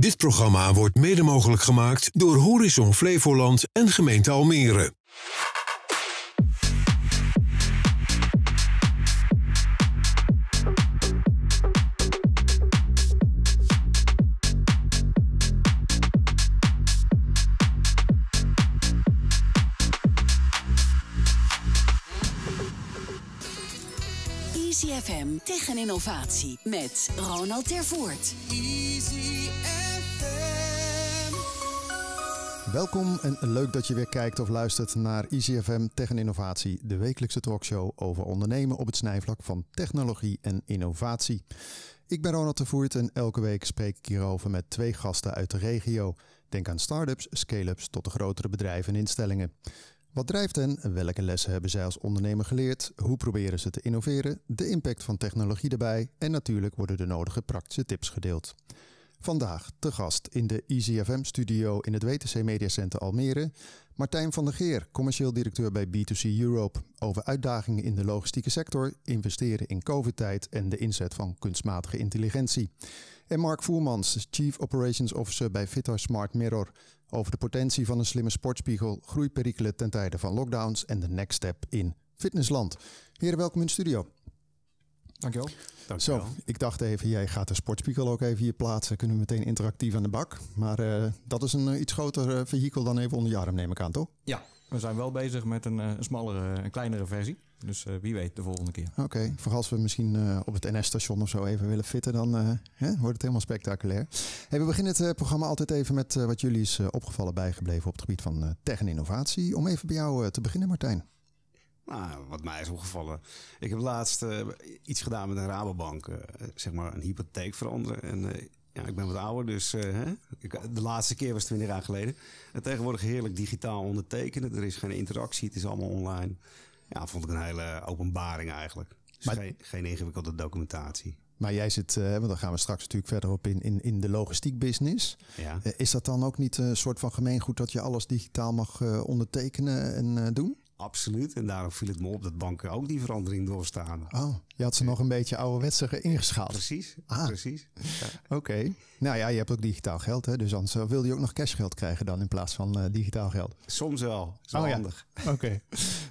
Dit programma wordt mede mogelijk gemaakt door Horizon Flevoland en Gemeente Almere. EasyFM tegen innovatie met Ronald Tervoort. Welkom en leuk dat je weer kijkt of luistert naar ICFM Tech en Innovatie, de wekelijkse talkshow over ondernemen op het snijvlak van technologie en innovatie. Ik ben Ronald de Voert en elke week spreek ik hierover met twee gasten uit de regio. Denk aan start-ups, scale-ups tot de grotere bedrijven en instellingen. Wat drijft hen? Welke lessen hebben zij als ondernemer geleerd? Hoe proberen ze te innoveren? De impact van technologie daarbij? En natuurlijk worden de nodige praktische tips gedeeld. Vandaag te gast in de icfm studio in het WTC Center Almere. Martijn van der Geer, commercieel directeur bij B2C Europe. Over uitdagingen in de logistieke sector, investeren in COVID-tijd en de inzet van kunstmatige intelligentie. En Mark Voermans, Chief Operations Officer bij Vitar Smart Mirror. Over de potentie van een slimme sportspiegel, groeiperikelen ten tijde van lockdowns en de next step in fitnessland. Heren, welkom in de studio. Dankjewel. Dankjewel. Zo, ik dacht even, jij gaat de sportspiegel ook even hier plaatsen. Kunnen we meteen interactief aan de bak. Maar eh, dat is een eh, iets groter uh, vehikel dan even onder je arm, neem ik aan, toch? Ja, we zijn wel bezig met een, een smallere, een kleinere versie. Dus wie weet de volgende keer. Oké, okay, als we misschien op het NS-station of zo even willen fitten, dan hè, wordt het helemaal spectaculair. we beginnen het programma altijd even met wat jullie is opgevallen bijgebleven op het gebied van tech en innovatie. Om even bij jou te beginnen, Martijn. Nou, wat mij is opgevallen. Ik heb laatst eh, iets gedaan met een Rabobank. Eh, zeg maar een hypotheek veranderen. En eh, ja, ik ben wat ouder, dus hè? de laatste keer was 20 jaar geleden. En tegenwoordig heerlijk digitaal ondertekenen. Er is geen interactie, het is allemaal online. Ja, vond ik een hele openbaring eigenlijk. maar, geen, geen ingewikkelde documentatie. Maar jij zit, want daar gaan we straks natuurlijk verder op in, in, in de logistiek business. Ja. is dat dan ook niet een soort van gemeengoed dat je alles digitaal mag ondertekenen en doen? absoluut. En daarom viel het me op dat banken ook die verandering doorstaan. Oh. Je had ze nog een beetje ouderwetser ingeschaald. Precies, ah. precies. Ja. Oké. Nou ja, je hebt ook digitaal geld, hè? dus anders eh, wil je ook nog cashgeld krijgen dan in plaats van eh, digitaal geld. Soms wel, Zo wel oh handig. Oké.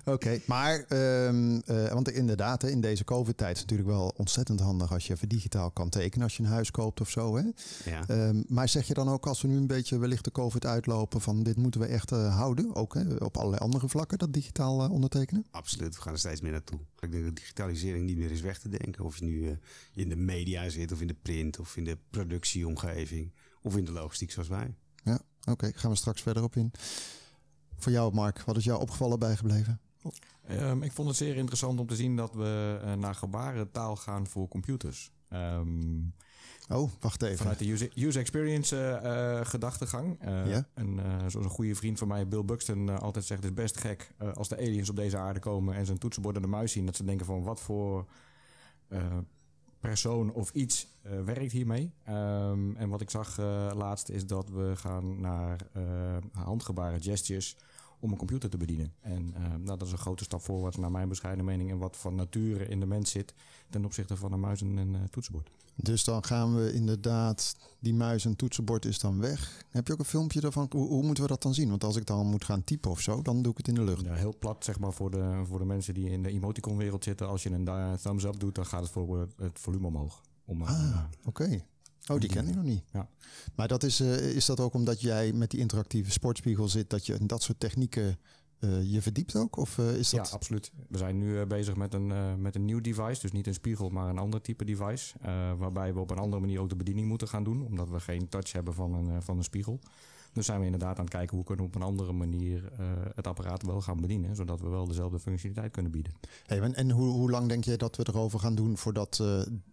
Oké, maar, ehm, eh, want inderdaad, in deze COVID-tijd is het natuurlijk wel ontzettend handig als je even digitaal kan tekenen als je een huis koopt of zo. Hè? Ja. Ehm, maar zeg je dan ook als we nu een beetje wellicht de COVID uitlopen van dit moeten we echt houden, ook hè? op allerlei andere vlakken, dat digitaal ondertekenen? Absoluut, we gaan er steeds meer naartoe. Ik denk dat digitalisering niet meer is weg te denken. Of je nu eh, in de media zit, of in de print, of in de productieomgeving, of in de logistiek zoals wij. Ja, oké. Gaan we straks verder op in. Voor jou, Mark, wat is jou opgevallen bijgebleven? Ehm, ik vond het zeer interessant om te zien dat we eh, naar gebarentaal gaan voor computers. Um, Oh, wacht even. Vanuit de user, user experience uh, gedachtegang. Eh, ja? En zoals een goede vriend van mij, Bill Buxton, altijd zegt... het is best gek als de aliens op deze aarde komen... en ze een toetsenbord en de muis zien... dat ze denken van wat voor persoon of iets werkt hiermee. Ehm, en wat ik zag uh, laatst is dat we gaan naar uh, handgebaren, gestures, om een computer te bedienen. En nou, dat is een grote stap voorwaarts naar mijn bescheiden mening en wat van nature in de mens zit ten opzichte van een muis en een toetsenbord. Dus dan gaan we inderdaad, die muis en toetsenbord is dan weg. Heb je ook een filmpje daarvan? Hoe, hoe, moeten we dat dan zien? Want als ik dan moet gaan typen of zo, dan doe ik het in de lucht. Ja, heel plat zeg maar voor de, voor de mensen die in de emoticon-wereld zitten. Als je een thumbs up doet, dan gaat het, voor, eh, het volume omhoog. Eh, ah, oké. Oh, die ken ik nog niet. Ja. Maar dat is, eh, is dat ook omdat jij met die interactieve sportspiegel zit, dat je dat soort technieken eh, je verdiept ook? Of eh, is dat... Ja, absoluut. We zijn nu eh, bezig met een, met een nieuw device. Dus niet een spiegel, maar een ander type device. waarbij we op een andere manier ook de bediening moeten gaan doen. Omdat we geen touch hebben van een, van een spiegel. Dus zijn we inderdaad aan het kijken hoe kunnen we op een andere manier het apparaat wel gaan bedienen. Zodat we wel dezelfde functionaliteit kunnen bieden. Hey, en, hoe, hoe, lang denk je dat we erover gaan doen voordat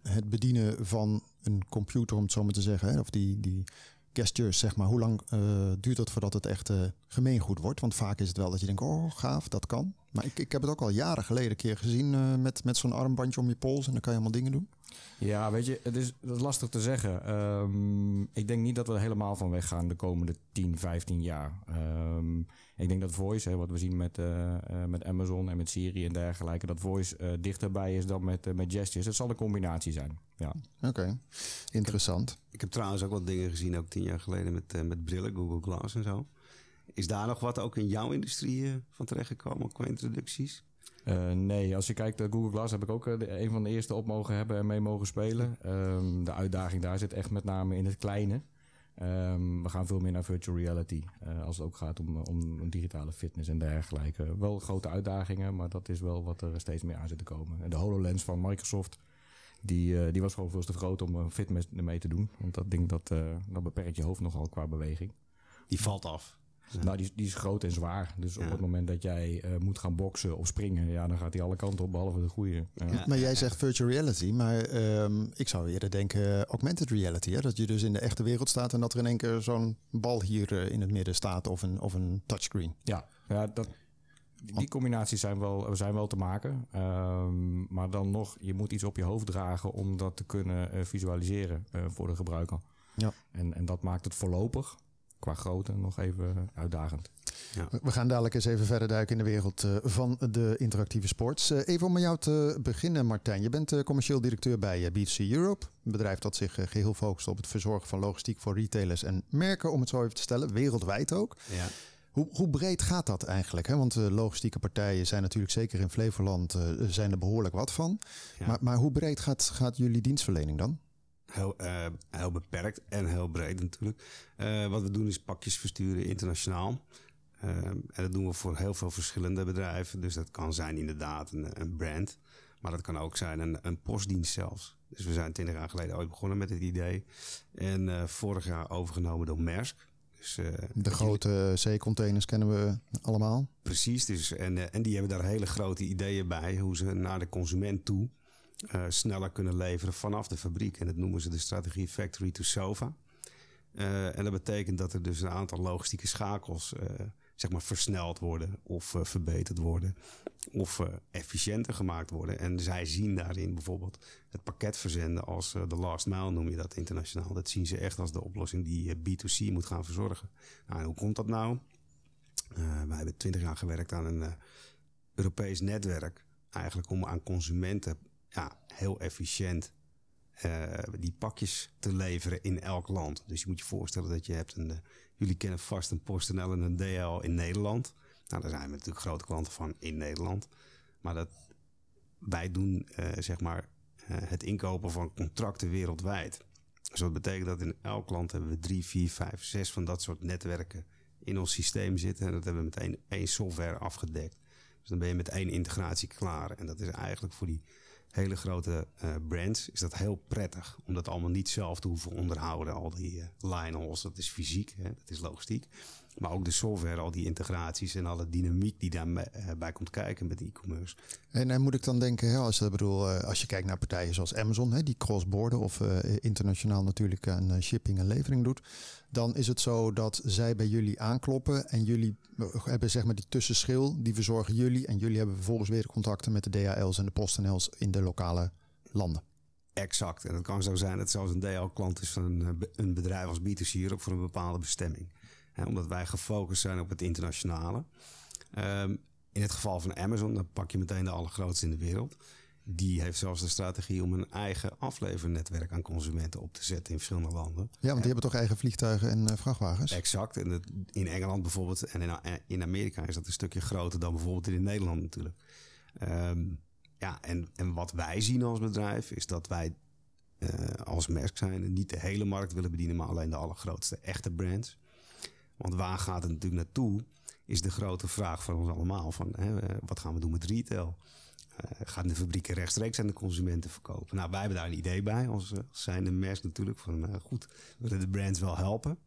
het bedienen van een computer, om het zo maar te zeggen, hè, of die, die gestures, zeg maar, hoe lang eh, duurt het voordat het echt uh, gemeengoed wordt? Want vaak is het wel dat je denkt, oh gaaf, dat kan. Maar ik, ik heb het ook al jaren geleden een keer gezien uh, met, met zo'n armbandje om je pols en dan kan je allemaal dingen doen. Ja, weet je, het is, dat is lastig te zeggen. Ehm, ik denk niet dat we er helemaal van weggaan de komende 10, 15 jaar. Ehm, ik denk dat voice, hè, wat we zien met, eh, eh, met Amazon en met Siri en dergelijke, dat voice eh, dichterbij is dan met, met gestures. Het zal een combinatie zijn. Ja. Oké, interessant. Ik heb, trouwens ook wat dingen gezien, ook tien jaar geleden met, met brillen, Google Glass en zo. Is daar nog wat ook in jouw industrie van terechtgekomen qua introducties? nee, als je kijkt naar Google Glass, heb ik ook een van de eerste op mogen hebben en mee mogen spelen. Ehm, de uitdaging daar zit echt met name in het kleine. Ehm, we gaan veel meer naar virtual reality. Eh, als het ook gaat om, eh, om digitale fitness en dergelijke. Wel grote uitdagingen, maar dat is wel wat er steeds meer aan zit te komen. En de HoloLens van Microsoft. Die, eh, die was gewoon veel te groot om fitness ermee te doen. Want dat ding dat, dat beperkt je hoofd nogal qua beweging. Die valt af. Nou, die, die, is groot en zwaar. Dus op het moment dat jij eh, moet gaan boksen of springen, ja, dan gaat hij alle kanten op, behalve de goede. Maar jij zegt virtual reality, maar ehm, ik zou eerder denken eh, augmented reality. Hè? Dat je dus in de echte wereld staat en dat er in één keer zo'n bal hier eh, in het midden staat of een, of een touchscreen. Ja, ja dat, die combinaties zijn wel, zijn wel te maken. Ehm, maar dan nog, je moet iets op je hoofd dragen om dat te kunnen visualiseren voor de gebruiker. Ja. En, en dat maakt het voorlopig qua grootte nog even uitdagend. Ja. We gaan dadelijk eens even verder duiken in de wereld eh, van de interactieve sports. Eh, even om met jou te beginnen, Martijn. Je bent eh, commercieel directeur bij BC Europe. Een bedrijf dat zich geheel focust op het verzorgen van logistiek voor retailers en merken, om het zo even te stellen, wereldwijd ook. Ja. Hoe, hoe, breed gaat dat eigenlijk? Want logistieke partijen zijn natuurlijk zeker in Flevoland zijn er behoorlijk wat van. Maar, maar, hoe breed gaat, gaat jullie dienstverlening dan? Heel, eh, heel beperkt en heel breed natuurlijk. Eh, wat we doen is pakjes versturen internationaal. Eh, en dat doen we voor heel veel verschillende bedrijven. Dus dat kan zijn inderdaad een, een brand. Maar dat kan ook zijn een, een postdienst zelfs. Dus we zijn twintig jaar geleden ooit begonnen met het idee. En vorig jaar overgenomen door Maersk. Dus, de grote zeecontainers kennen we allemaal. Precies, dus, en, en die hebben daar hele grote ideeën bij hoe ze naar de consument toe eh, sneller kunnen leveren vanaf de fabriek. En dat noemen ze de strategie Factory to sofa eh, en dat betekent dat er dus een aantal logistieke schakels eh, zeg maar versneld worden of verbeterd worden of efficiënter gemaakt worden. En zij zien daarin bijvoorbeeld het pakket verzenden als de last mile noem je dat internationaal. Dat zien ze echt als de oplossing die B2C moet gaan verzorgen. Nou, en hoe komt dat nou? wij hebben twintig jaar gewerkt aan een Europees netwerk eigenlijk om aan consumenten ja, heel efficiënt eh, die pakjes te leveren in elk land. Dus je moet je voorstellen dat je hebt een. Eh, jullie kennen vast een PostNL en een DL in Nederland. Nou, daar zijn we natuurlijk grote klanten van in Nederland. Maar dat, wij doen eh, zeg maar het inkopen van contracten wereldwijd. Dus dat betekent dat in elk land hebben we drie, vier, vijf, zes van dat soort netwerken in ons systeem zitten. En dat hebben we meteen één software afgedekt. Dus dan ben je met één integratie klaar. En dat is eigenlijk voor die hele grote eh, brands is dat heel prettig. Om dat allemaal niet zelf te hoeven onderhouden. Al die uh, eh, holes, dat is fysiek, hè, dat is logistiek. Maar ook de software, al die integraties en alle dynamiek die daarbij eh, komt kijken met e-commerce. En, dan moet ik dan denken, als, bedoel, als je kijkt naar partijen zoals Amazon, die cross-border of internationaal natuurlijk aan shipping en levering doet dan is het zo dat zij bij jullie aankloppen en jullie eh, hebben zeg maar die tussenschil, die verzorgen jullie en jullie hebben vervolgens weer contacten met de DHL's en de PostNL's in de lokale landen. Exact. En het kan zo zijn dat zelfs een DHL-klant is van een, eh, bedrijf als Bieters ook voor een bepaalde bestemming. omdat wij gefocust zijn op het internationale. Ehm, in het geval van Amazon, dan pak je meteen de allergrootste in de wereld die heeft zelfs de strategie om een eigen aflevernetwerk aan consumenten op te zetten in verschillende landen. Ja, want die hebben toch eigen vliegtuigen en eh, vrachtwagens? Exact. En in Engeland bijvoorbeeld en eh, in, Amerika is dat een stukje groter dan bijvoorbeeld in Nederland natuurlijk. Ehm, ja, en, en wat wij zien als bedrijf is dat wij eh, als merk zijn niet de hele markt willen bedienen, maar alleen de allergrootste echte brands. Want waar gaat het natuurlijk naartoe, is de grote vraag voor ons allemaal. Van, hè, wat gaan we doen met retail? Eh, gaan de fabrieken rechtstreeks aan de consumenten verkopen? Nou, wij hebben daar een idee bij, als, eh, als zijn de MES natuurlijk. Van eh, goed, we willen de brands wel helpen.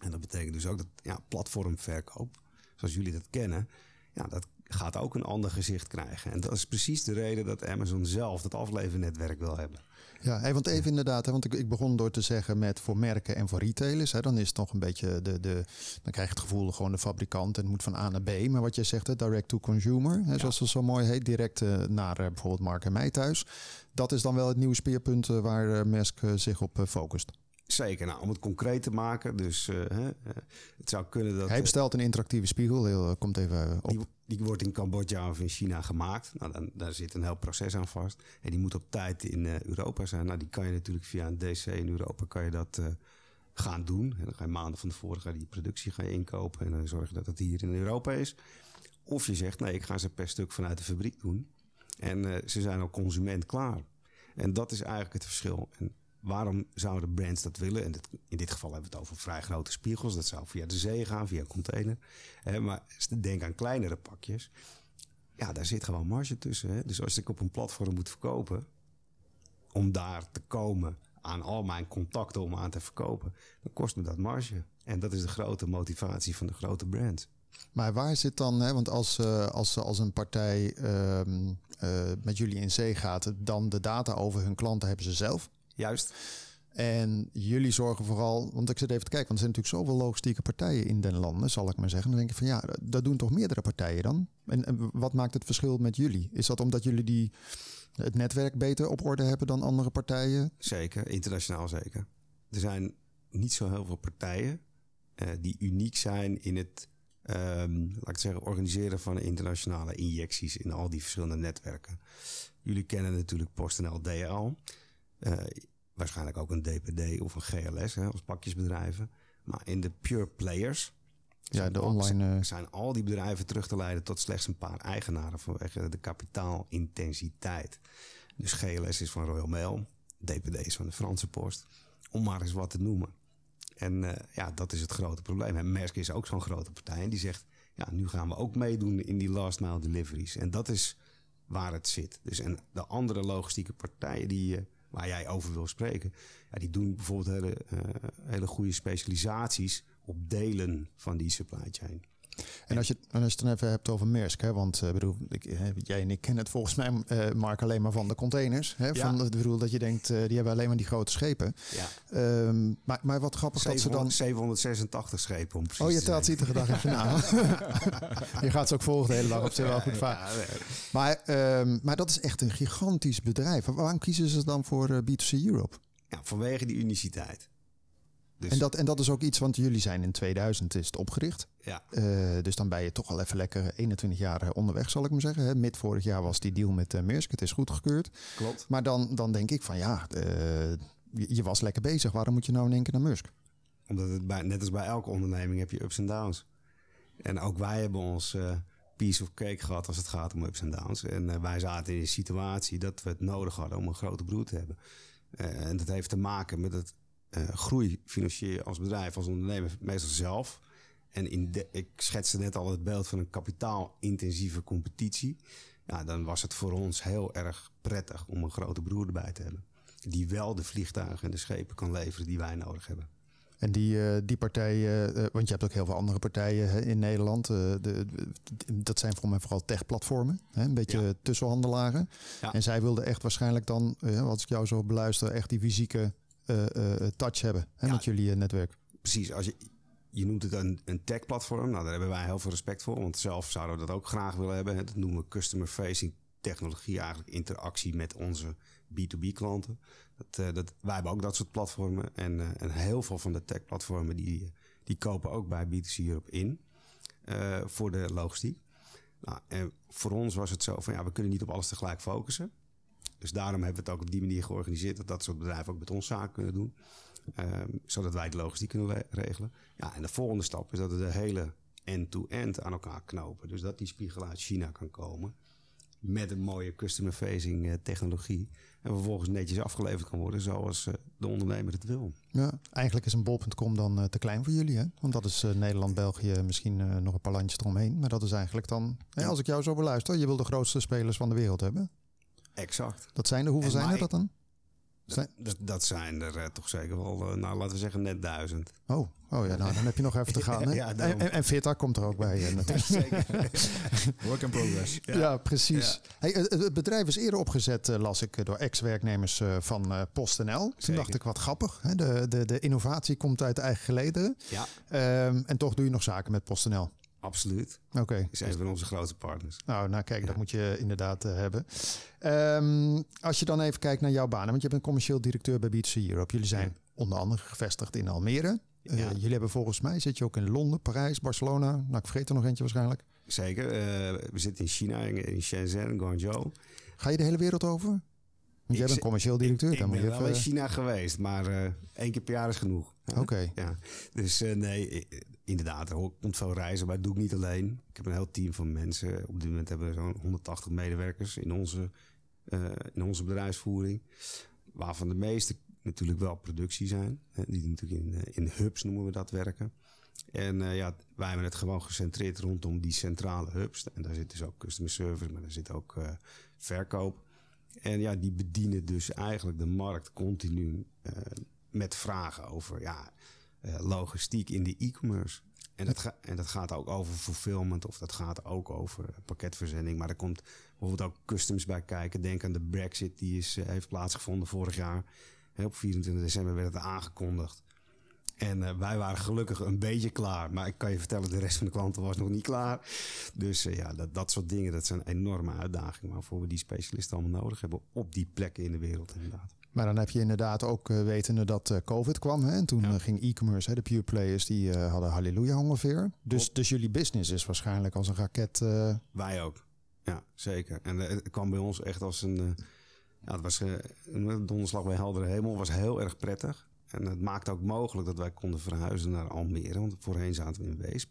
En dat betekent dus ook dat ja, platformverkoop, zoals jullie dat kennen, ja, dat, gaat ook een ander gezicht krijgen. En dat is precies de reden dat Amazon zelf dat aflevernetwerk wil hebben. Ja, want even inderdaad, want ik, begon door te zeggen met voor merken en voor retailers. dan is het nog een beetje de, de. Dan krijg je het gevoel gewoon de fabrikant en moet van A naar B. Maar wat jij zegt, direct to consumer, zoals dat zo mooi heet, direct eh, naar eh, bijvoorbeeld Mark en mij thuis. Dat is dan wel het nieuwe speerpunt eh, waar Mask zich op focust. Zeker. Nou, om het concreet te maken. Dus het zou kunnen dat. Hij bestelt een interactieve spiegel. Heel, komt even op die wordt in Cambodja of in China gemaakt. Nou, dan, daar zit een heel proces aan vast. En die moet op tijd in eh, Europa zijn. Nou, die kan je natuurlijk via een DC in Europa kan je dat eh, gaan doen. En dan ga je maanden van tevoren ga je die productie gaan inkopen. En dan zorgen dat dat hier in Europa is. Of je zegt, nee, ik ga ze per stuk vanuit de fabriek doen. En eh, ze zijn al consument klaar. En dat is eigenlijk het verschil. En waarom zouden brands dat willen? En in dit geval hebben we het over vrij grote spiegels. Dat zou via de zee gaan, via een container. Hè, maar denk aan kleinere pakjes. Ja, daar zit gewoon marge tussen. Hè? Dus als ik op een platform moet verkopen, om daar te komen aan al mijn contacten om aan te verkopen, dan kost me dat marge. En dat is de grote motivatie van de grote brand. Maar waar zit dan, hè, want als, eh, als, als een partij ehm, eh, met jullie in zee gaat, dan de data over hun klanten hebben ze zelf. Juist. En jullie zorgen vooral, want ik zit even te kijken, want er zijn natuurlijk zoveel logistieke partijen in den landen, zal ik maar zeggen. Dan denk ik van ja, dat doen toch meerdere partijen dan? En, wat maakt het verschil met jullie? Is dat omdat jullie die, het netwerk beter op orde hebben dan andere partijen? Zeker, internationaal zeker. Er zijn niet zo heel veel partijen eh, die uniek zijn in het, ehm, laat ik zeggen, organiseren van internationale injecties in al die verschillende netwerken. Jullie kennen natuurlijk PostNL DL. Uh, eh, waarschijnlijk ook een DPD of een GLS hè, als pakjesbedrijven. Maar in de pure players ja, de online, eh, zijn al die bedrijven terug te leiden tot slechts een paar eigenaren vanwege de kapitaalintensiteit. Dus GLS is van Royal Mail, DPD is van de Franse Post, om maar eens wat te noemen. En eh, ja, dat is het grote probleem. En Maersk is ook zo'n grote partij en die zegt, ja, nu gaan we ook meedoen in die last mile deliveries. En dat is waar het zit. Dus en de andere logistieke partijen die... Uh, waar jij over wil spreken. Ja, die doen bijvoorbeeld hele, eh, hele goede specialisaties op delen van die supply chain. En als je, het dan even hebt over Maersk, hè, want eh, bedoel, ik, jij en ik kennen het volgens mij, eh, Mark, alleen maar van de containers. Hè, ja. van, bedoel, dat je denkt, eh, die hebben alleen maar die grote schepen. Ja. Ehm, maar, maar wat grappig 700, dat ze dan... 786 schepen om precies Oh, je telt iedere dag even na. je gaat ze ook volgen de hele dag op zich wel goed vaak. Maar, ehm, maar dat is echt een gigantisch bedrijf. Waarom kiezen ze dan voor B2C Europe? Ja, vanwege die uniciteit. Dus en, dat, en dat is ook iets, want jullie zijn in 2000 is het opgericht. Ja. Eh, dus dan ben je toch al even lekker 21 jaar eh, onderweg, zal ik maar zeggen. Hè. Mid vorig jaar was die deal met eh, Musk, het is goedgekeurd. Klopt. Maar dan, dan denk ik van ja, je, was lekker bezig. Waarom moet je nou in keer naar Musk? Omdat het bij, net als bij elke onderneming heb je ups en downs. En ook wij hebben ons piece of cake gehad als het gaat om ups en downs. En wij zaten in een situatie dat we het nodig hadden om een grote broer te hebben. en dat heeft te maken met het eh, groei financier als bedrijf, als ondernemer, meestal zelf. En in ik schetste net al het beeld van een kapitaalintensieve competitie. Ja, dan was het voor ons heel erg prettig om een grote broer erbij te hebben. Die wel de vliegtuigen en de schepen kan leveren die wij nodig hebben. En die, eh, die partijen, eh, want je hebt ook heel veel andere partijen in Nederland. De, dat zijn voor mij vooral techplatformen, een beetje tussenhandelaren. En zij wilden echt waarschijnlijk dan, wat ik jou zo beluister, echt die fysieke eh, eh, eh, touch hebben hè, met jullie netwerk. Precies, als je, je noemt het een, een tech-platform. Nou, daar hebben wij heel veel respect voor. Want zelf zouden we dat ook graag willen hebben. Dat noemen we customer-facing technologie. Eigenlijk interactie met onze B2B-klanten. Dat, dat, wij hebben ook dat soort platformen. En, en heel veel van de tech-platformen die, die kopen ook bij B2C Europe in. voor de logistiek. Nou, en voor ons was het zo van ja, we kunnen niet op alles tegelijk focussen. Dus daarom hebben we het ook op die manier georganiseerd dat dat soort bedrijven ook met ons zaken kunnen doen. Ehm, zodat wij de logistiek kunnen regelen. Ja, en de volgende stap is dat we de hele end-to-end aan elkaar knopen. Dus dat die spiegel uit China kan komen. Met een mooie customer-facing eh, technologie. En vervolgens netjes afgeleverd kan worden zoals eh, de ondernemer het wil. Ja, eigenlijk is een bol.com dan eh, te klein voor jullie. Hè? Want dat is Nederland, België, misschien nog een paar landjes eromheen. Maar dat is eigenlijk dan, als ik jou zo beluister, je wil de grootste spelers van de wereld hebben. Exact. Dat zijn er, hoeveel zijn er dat dan? Dat, dat, zijn er eh, toch zeker wel, eh, nou laten we zeggen net duizend. Oh, oh ja, nou, dan heb je nog even te gaan. Hè? en, en, Vita komt er ook bij. Eh, Work in progress. Ja, precies. Hey, het bedrijf is eerder opgezet, las ik, door ex-werknemers van PostNL. Toen dacht ik, wat grappig. Hè? De, de, de innovatie komt uit eigen gelederen. Ja. Ehm, en toch doe je nog zaken met PostNL. Absoluut. Oké. Okay. Is dus van onze grote partners. Nou, nou kijk, dat moet je inderdaad eh, hebben. Ehm, als je dan even kijkt naar jouw banen, want je bent commercieel directeur bij Beats Europe. Jullie zijn onder andere gevestigd in Almere. Eh, jullie hebben volgens mij, zit je ook in Londen, Parijs, Barcelona. Nou, ik vergeet er nog eentje waarschijnlijk. Zeker. Eh, we zitten in China, in Shenzhen, Guangzhou. Ga je de hele wereld over? Want jij bent commercieel directeur. Ik, dan ben je wel even... in China geweest, maar eh, één keer per jaar is genoeg. Ah, oké. Ja. Dus eh, nee, inderdaad, er komt veel reizen, maar dat doe ik niet alleen. Ik heb een heel team van mensen. Op dit moment hebben we zo'n 180 medewerkers in onze, eh, in onze bedrijfsvoering. Waarvan de meeste natuurlijk wel productie zijn. Die natuurlijk in, in hubs noemen we dat werken. En ja, wij hebben het gewoon gecentreerd rondom die centrale hubs. En daar zit dus ook customer service, maar daar zit ook verkoop. En ja, die bedienen dus eigenlijk de markt continu eh, met vragen over ja, eh, logistiek in de e-commerce. En dat, en dat gaat ook over fulfillment of dat gaat ook over pakketverzending. Maar er komt bijvoorbeeld ook customs bij kijken. Denk aan de Brexit die is, eh, heeft plaatsgevonden vorig jaar. Op 24 december werd het aangekondigd. En eh, wij waren gelukkig een beetje klaar. Maar ik kan je vertellen, de rest van de klanten was nog niet klaar. Dus eh, ja, dat, dat soort dingen, dat zijn enorme uitdagingen waarvoor we die specialisten allemaal nodig hebben op die plekken in de wereld inderdaad. Maar dan heb je inderdaad ook eh, wetende dat COVID kwam. Hè? En toen ging e-commerce, de pure players, die hadden halleluja ongeveer. Dus, dus jullie business is waarschijnlijk als een raket. Wij ook. Ja, zeker. En het kwam bij ons echt als een. ja, het was een donderslag bij heldere hemel. was heel erg prettig. En het maakt ook mogelijk dat wij konden verhuizen naar Almere, want voorheen zaten we in Weesp.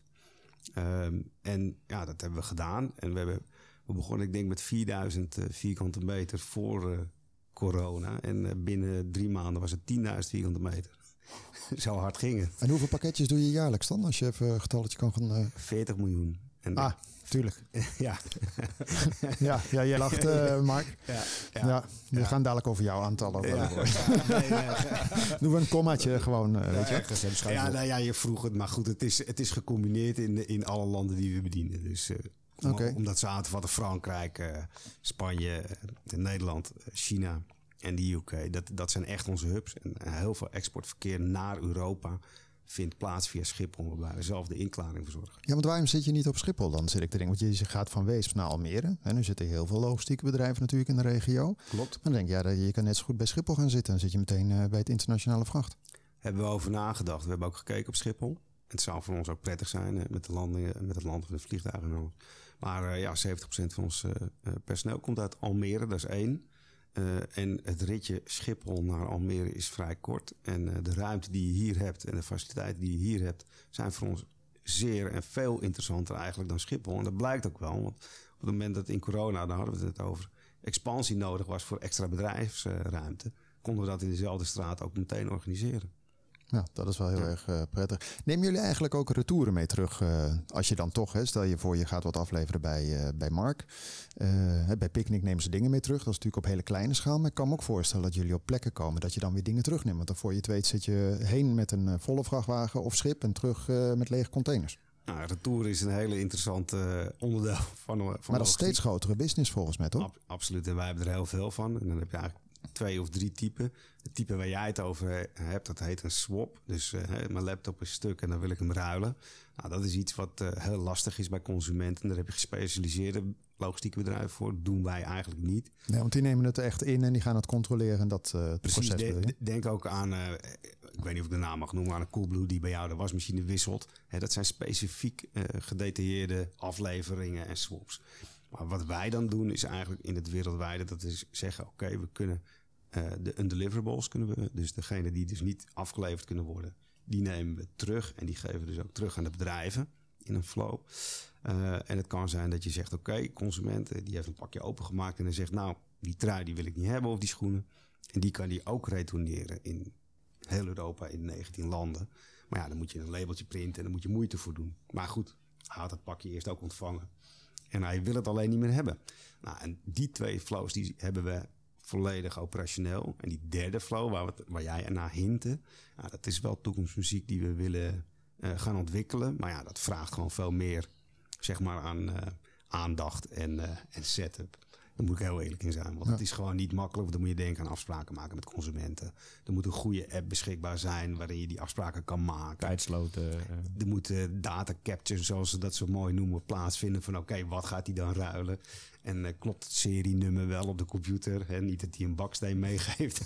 Ehm, en ja, dat hebben we gedaan. En we, hebben, we begonnen, ik denk, met 4000 eh, vierkante meter voor eh, corona. En eh, binnen drie maanden was het 10.000 vierkante meter. Zo hard ging het. En hoeveel pakketjes doe je jaarlijks dan, als je even een getalletje kan gaan... Uh... 40 miljoen. En ah. Tuurlijk. ja. ja, ja, jij lacht, uh, Mark. Ja, ja, we gaan dadelijk over jouw aantallen. Ja. Nee, Doe een kommaatje gewoon, eh, weet je. Ja, nou ja, je vroeg het. Maar goed, het is, het is gecombineerd in, in alle landen die we bedienen. Dus... Uh, om, Omdat ze aan te vatten Frankrijk, Spanje, Nederland, China en de UK. Dat, dat zijn echt onze hubs. En heel veel exportverkeer naar Europa vindt plaats via Schiphol. We blijven zelf de inklaring verzorgen. Ja, want waarom zit je niet op Schiphol dan, zit ik te denken? Want je gaat van Weesp naar Almere. En nu zitten heel veel logistieke bedrijven natuurlijk in de regio. Klopt. Maar dan denk je, ja, je kan net zo goed bij Schiphol gaan zitten. Dan zit je meteen eh, bij het internationale vracht. Hebben we over nagedacht. We hebben ook gekeken op Schiphol. Het zou voor ons ook prettig zijn met, de landingen, eh, met het land van de vliegtuigen. Maar eh, ja, 70% van ons personeel komt uit Almere, dat is één. Eh, en het ritje Schiphol naar Almere is vrij kort. En eh, de ruimte die je hier hebt en de faciliteiten die je hier hebt, zijn voor ons zeer en veel interessanter eigenlijk dan Schiphol. En dat blijkt ook wel, want op het moment dat in corona, daar hadden we het over, expansie nodig was voor extra bedrijfsruimte, konden we dat in dezelfde straat ook meteen organiseren. Ja, dat is wel heel erg eh, prettig. Neem jullie eigenlijk ook retouren mee terug? Eh, als je dan toch, hè, stel je voor je gaat wat afleveren bij, eh, bij Mark. bij Picnic nemen ze dingen mee terug. Dat is natuurlijk op hele kleine schaal. Maar ik kan me ook voorstellen dat jullie op plekken komen dat je dan weer dingen terugneemt. Want dan voor je het weet zit je heen met een volle vrachtwagen of schip en terug met lege containers. Nou, retour is een hele interessant onderdeel van, van Maar dat is steeds grotere business volgens mij, toch? absoluut, en wij hebben er heel veel van. En dan heb je eigenlijk twee of drie typen. Het type waar jij het over hebt, dat heet een swap. Dus eh, mijn laptop is stuk en dan wil ik hem ruilen. Nou, dat is iets wat eh, heel lastig is bij consumenten. Daar heb je gespecialiseerde logistieke bedrijven voor. Dat doen wij eigenlijk niet. Nee, want die nemen het echt in en die gaan het controleren. Dat, uh, Precies, proces denk ook aan, ik weet niet of ik de naam mag noemen, aan een Coolblue die bij jou de wasmachine wisselt. Hè, dat zijn specifiek gedetailleerde afleveringen en swaps. Maar wat wij dan doen is eigenlijk in het wereldwijde, dat is zeggen, oké, we kunnen uh, de undeliverables kunnen we, dus degene die dus niet afgeleverd kunnen worden, die nemen we terug en die geven we dus ook terug aan de bedrijven in een flow. Eh, en het kan zijn dat je zegt, oké, okay, consumenten eh, die heeft een pakje opengemaakt en dan zegt, nou, die trui die wil ik niet hebben of die schoenen. En die kan die ook retourneren in heel Europa in 19 landen. Maar ja, dan moet je een labeltje printen en dan moet je moeite voor doen. Maar goed, had dat pakje eerst ook ontvangen en hij wil het alleen niet meer hebben. Nou, en die twee flows die hebben we volledig operationeel. En die derde flow, waar, waar jij naar hinten, dat is wel toekomstmuziek die we willen eh, gaan ontwikkelen. Maar ja, dat vraagt gewoon veel meer zeg maar, aan eh, aandacht en, eh, en setup. Daar moet ik heel eerlijk in zijn. Want het is gewoon niet makkelijk. Want dan moet je denken aan afspraken maken met consumenten. Er moet een goede app beschikbaar zijn waarin je die afspraken kan maken. Tijdsloten. Eh. Er moeten data capture, zoals ze dat zo mooi noemen, plaatsvinden. Van oké, wat gaat hij dan ruilen? En eh, klopt het serienummer wel op de computer? En niet dat hij een baksteen meegeeft.